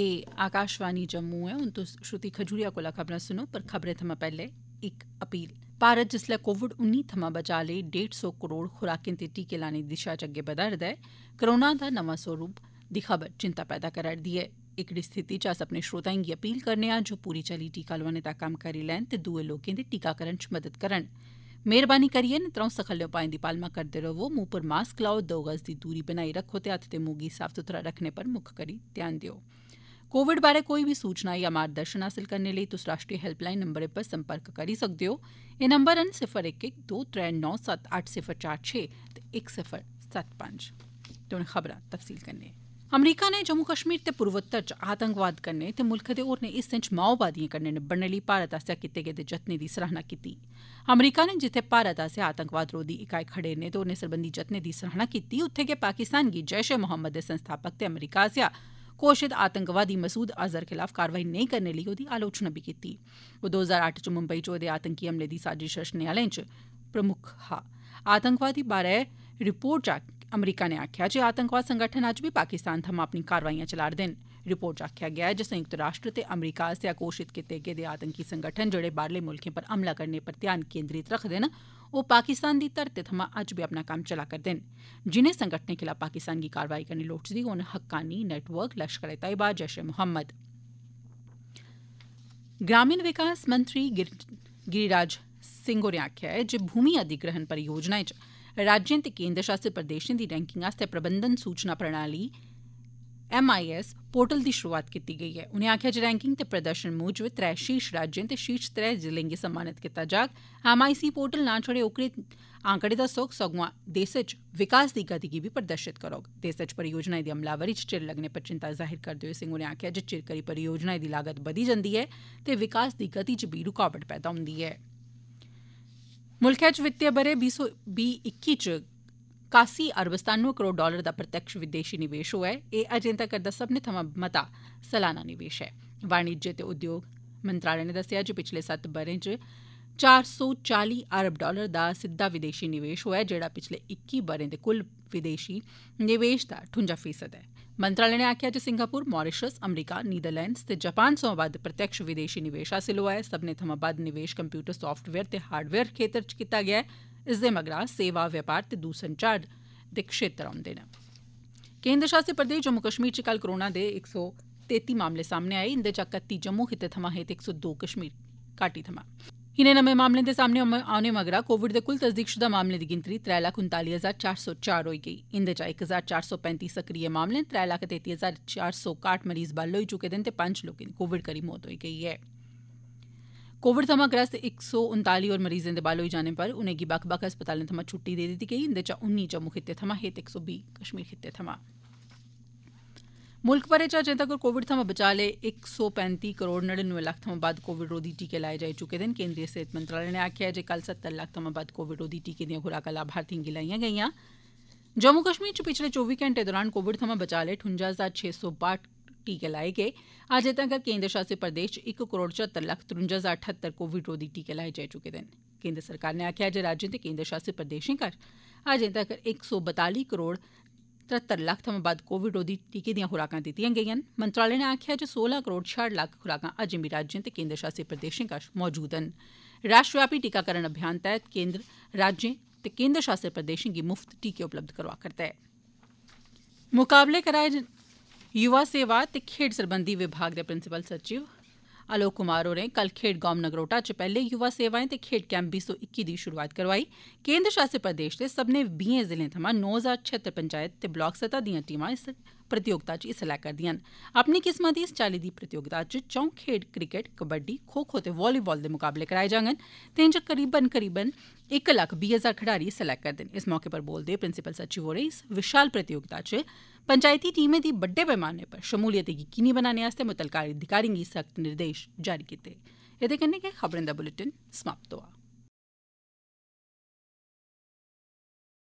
एह् आकाशवाणी जम्मू ऐ हून तुस श्रुति खजूरिया कोला खबरां सुनो पर खबरें थमां पैह्ले इक अपील भारत जिसलै कोविड उन्नी थमां बचाऽ लेई डेढ़ सौ करोड़ खुराकें ते टीके लाने दी दिशा च अग्गे बधा'रदा ऐ कोरोना दा नमां स्वरूप दी खबर चिंता पैदा करा'रदी ऐ एकड़ी स्थिति च अस अपने श्रोताएं गी अपील करने आं जे पूरी चाल्ली टीका लोआने दा कम्म करी लैन ते दुए लोकें दे टीकाकरण च मदद करन मेहरबानी करियै इन त्र'ऊं सखल्ले उपाएं दी पालमा करदे रवो मुंह पर मास्क लाओ दो गज दी दूरी बनाई रखो ते हत्थ ते मुंह गी साफ सुथरा रखने पर मुक्ख करी ध्यान देओ कोविड बारै कोई बी सूचना या मार्गदर्शन हासल करने लेई तुस राष्ट्रीय हेल्पलाइन नंबर पर संपर्क करी सकदे ओ एह् नंबर न सिफर इक इक दो त्रै नौ सत्त अट्ठ सिफर चार छे ते इक सिफर सत्त पंज खबरां तफसील कन्नै अमरीका ने जम्मू कश्मीर ते पूर्वोत्तर च आतंकवाद कन्नै ते मुल्ख दे होरने हिस्सें च माओवादिएं कन्नै निब्बड़ने लेई भारत आसेआ कीते गेदे जतनें दी सराहना कीती अमरीका ने जित्थे भारत आसेआ आतंकवाद रोधी इकाई खडेरने ते होरनें सरबंधी जतनें दी सराहना कीती उत्थे गै पाकिस्तान गी जैश ए मोहम्मद दे संस्थापक ते अमरीका आसेआ घोषित आतंकवादी मसूद अजहर खिलाफ कारवाई नहीं करने लेई ओह्दी आलोचना बी कीती ओह् 2008 च मुंबई च होए आतंकी हमले दी साजिश रचने आह्लें च प्रमुख हा आतंकवाद बारे रिपोर्ट च अमरीका ने आखेआ जे आतंकवाद संगठन अज्ज बी पाकिस्तान थमां अपनी कार्रवाईयां चला'रदे न रिपोर्ट च आक्खेआ गेआ ऐ जे संयुक्त राष्ट्र ते अमरीका आस्सेआ घोषित कीते गेदे आतंकी संगठन जड़े बाहरले मुल्खें पर हमला करने पर ध्यान केन्द्रित रखदे न ओह् पाकिस्तान दी धरती थमां अज्ज बी अपना कम्म चला करदे न जिनें संगठनें खिलाफ पाकिस्तान गी कार्रवाई करनी लोड़चदी ओह् न हक्कानी नेटवर्क लश्करे तैयबा जैश ए मोहम्मद ग्रामीण विकास मंत्री गिरिराज सिंह होरें आक्खेआ ऐ जे भूमि अधिग्रहण परियोजनाएं च राज्यें ते केन्द्र शासित प्रदेशें दी रैंकिंग आस्तै प्रबंधन सूचना प्रणाली एम पोर्टल दी शुरुआत कीती गेई ऐ उनें आखेआ जे रैंकिंग ते प्रदर्शन मूजब त्रै शीर्ष राज्यें ते शीर्ष त्रै जिलें गी सम्मानित कीता जाग एम पोर्टल नां छड़े ओकड़े आंकड़े दस्सोग सगुआं देसै च विकास दी गति गी बी प्रदर्शित करोग देसै च परियोजनाएं दी अमलावरी च चिर लगने पर चिंता जाहिर करदे होई सिंह होरें आखेआ जे चिर करी परियोजनाएं दी लागत बधी जंदी ऐ ते विकास दी गति च बी रूकावट पैदा हुंदी ऐ मुल्खै च वित्तीय ब'रे बीह् इक्की च कासी अरब सतानवे करोड़ डालर दा प्रत्यक्ष विदेशी निवेश होआ ऐ एह् अजें तगर दा सबने थमां मता सलाना निवेश ऐ वाणिज्य ते उद्योग मंत्रालय ने दस्सेआ जे पिछले सत्त ब'रें च चार सौ चाली अरब डालर दा सीधा विदेशी निवेश होआ ऐ जेह्ड़ा पिछले इक्की ब'रें दे कुल विदेशी निवेश दा ठुंजा फीसद ऐ मंत्रालय ने आखेआ जे सिंगापुर मॉरिशस अमरीका नीदरलैंड्स ते जापान थमां बद्द प्रत्यक्ष विदेशी निवेश हासिल होआ ऐ सब्मनें थमां बद्द निवेश कम्प्यूटर साफ्टवेयर ते हार्डवेयर खेतर च कीता गेआ ऐ इसदे मगरा सेवा व्यापार ते दूरसंचार दे क्षेत्र औंदे न केन्द्र शासित प्रदेश जम्मू कश्मीर च कल कोरोना दे 133 सौ मामले सामने आए इंदे चा कत्ती जम्मू खित्ते थमां हे ते 102 सौ दो कश्मीर घाटी थमां इनें नमें मामलें दे सामने औने मगरा कोविड दे कुल तस्दीकशुदा मामले दी गिनतरी त्रै लक्ख उन्ताली हजार चार सौ चार होई गेई इंदे चा इक हजार चार सौ पैंती सक्रिय मामले त्रै लक्ख तेती हजार चार सौ काट मरीज बल होई चुके दे न ते पंज लोकें दी कोविड करी मौत होई गेई ऐ कोविड थमां ग्रस्त इक सौ उन्ताली होर मरीजें दे बाल होई जाने पर उनेंगी बक्ख बक्ख अस्पतालें थमां छुट्टी दे दित्ती गेई इंदे चा उन्नी जम्मू खित्ते थमां हे ते इक सौ बीह् कश्मीर खित्ते थमां मुल्ख भरै च अजें तगर कोविड थमां बचा लेई इक सौ पैंती करोड़ नड़िनुए लक्ख थमां बद्द कोविड रोधी टीके लाए जाई चुके दे न केन्द्रीय सेहत मंत्रालय ने आखेआ ऐ जे कल सत्तर लक्ख थमां बद्द कोविड रोधी टीके दियां खुराकां लाभार्थिएं गी लाइयां गेईयां जम्मू कश्मीर च पिछले चौबी घंटे दौरान कोविड थमां बचा लेई ठुंजा हजार छे सौ बाट टीके लाए गे अजें तगर केन्द्र शासित प्रदेश च इक करोड़ चौहत्तर लक्ख त्रुंजा हजार ठहत्तर कोविड रोधी टीके लाए जाई चुके न केन्द्र सरकार ने आक्खेआ ऐ जे राज्यें ते केन्द्र शासित प्रदेशें कश अजें तगर इक सौ बताली करोड़ तरत्तर लक्ख थमां बद्द कोविड रोधी टीके दियां खुराकां दित्तियां गेइयां न मंत्रालय ने आक्खेआ जे करोड़ छाठ लक्ख खुराकां अजें बी राज्यें ते केन्द्र शासित प्रदेशें कश मौजूद न राष्ट्रव्यापी टीकाकरण अभियान तैह्त केन्द्र राज्यें ते केन्द्र शासित प्रदेशें गी मुफ्त टीके उपलब्ध करोआ'रदा ऐ मुकाबले कराए युवा सेवा ते खेड्ढ सरबंधी विभाग दे प्रिंसिपल सचिव आलोक कुमार होरें कल खेड गांव नगरोटा च पैहले युवा सेवाएं ते खेड कैंप बीह् सौ इक्की दी शुरूआत करोआई केन्द्र शासित प्रदेश दे सब्मनें बीहें जिलें थमां नौ हजार छेत्तर पंचायत ते ब्लाक सतह दिआं टीमां इस प्रतियोगिता च हिस्सा लै करदियां न अपनी किस्मा दी इस चाली दी प्रतियोगिता च चौं खेड क्रिकेट कबड्डी खो खो ते वालीबाल दे मुकाबले कराए जांगन ते करीबन करीबन इक लक्ख बीह् हजार खडारी हिस्सा लै करदे न इस मौके पर बोलदे प्रिंसिपल सचिव होरें इस विशाल प्रतियोगिता च टीमें दी बड्डे पैमाने पर शमूलियत यकीनी बनाने आस्तै मुतलका अधिकारिएं गी सख्त निर्देश जारी कीते एह्दे कन्नै गै खबरें दा बुलेटिन समाप्त होआ